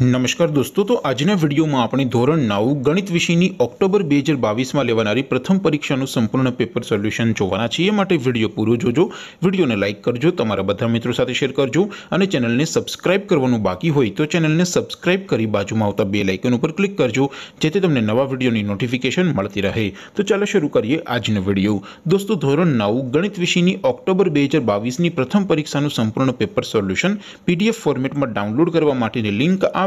નમસ્કાર દોસ્તો તો આજના વિડીયોમાં આપણે ધોરણ નવ ગણિત વિષયની ઓક્ટોબર બે હજાર બાવીસમાં લેવાનારી પ્રથમ પરીક્ષાનું સંપૂર્ણ પેપર સોલ્યુશન જોવાના છીએ એ માટે વિડીયો પૂરો જોજો વિડીયોને લાઇક કરજો તમારા બધા મિત્રો સાથે શેર કરજો અને ચેનલને સબસ્ક્રાઇબ કરવાનું બાકી હોય તો ચેનલને સબસ્ક્રાઇબ કરી બાજુમાં આવતા બે લાઇકન ઉપર ક્લિક કરજો જેથી તમને નવા વિડીયોની નોટિફિકેશન મળતી રહે તો ચાલો શરૂ કરીએ આજનો વિડીયો દોસ્તો ધોરણ નવ ગણિત વિષયની ઓક્ટોબર બે હજાર બાવીસની પ્રથમ પરીક્ષાનું સંપૂર્ણ પેપર સોલ્યુશન પીડીએફ ફોર્મેટમાં ડાઉનલોડ કરવા માટેની લિંક આ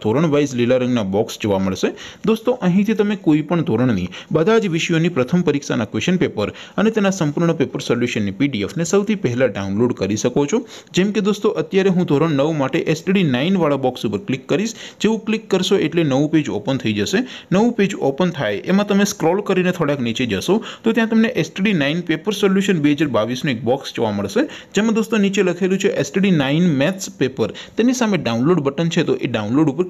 ધોરણ 9 વિશે લીલા રંગના બોક્સ જોવા મળશે દોસ્તો અહીંથી તમે કોઈ પણ ધોરણની બધા જ વિષયોની પ્રથમ પરીક્ષાના ક્વેશ્ચન પેપર અને તેના સંપૂર્ણ પેપર સોલ્યુશનની પીડીએફ ને સૌથી પહેલા ડાઉનલોડ કરી શકો છો જેમ કે દોસ્તો અત્યારે હું ધોરણ 9 માટે STD 9 વાળો બોક્સ ઉપર ક્લિક કરીશ જેવું ક્લિક કરશો એટલે નવું પેજ ઓપન થઈ જશે નવું પેજ ઓપન થાય એમાં તમે સ્ક્રોલ કરીને થોડાક નીચે જશો તો ત્યાં તમને STD 9 પેપર સોલ્યુશન 2022 નો એક બોક્સ જોવા મળશે જેમ હું દોસ્તો નીચે લખેલું છે STD 9 मैथ्स પેપર તેની સામે ડાઉનલોડ બટન છે તો એ ડાઉનલોડ ઉપર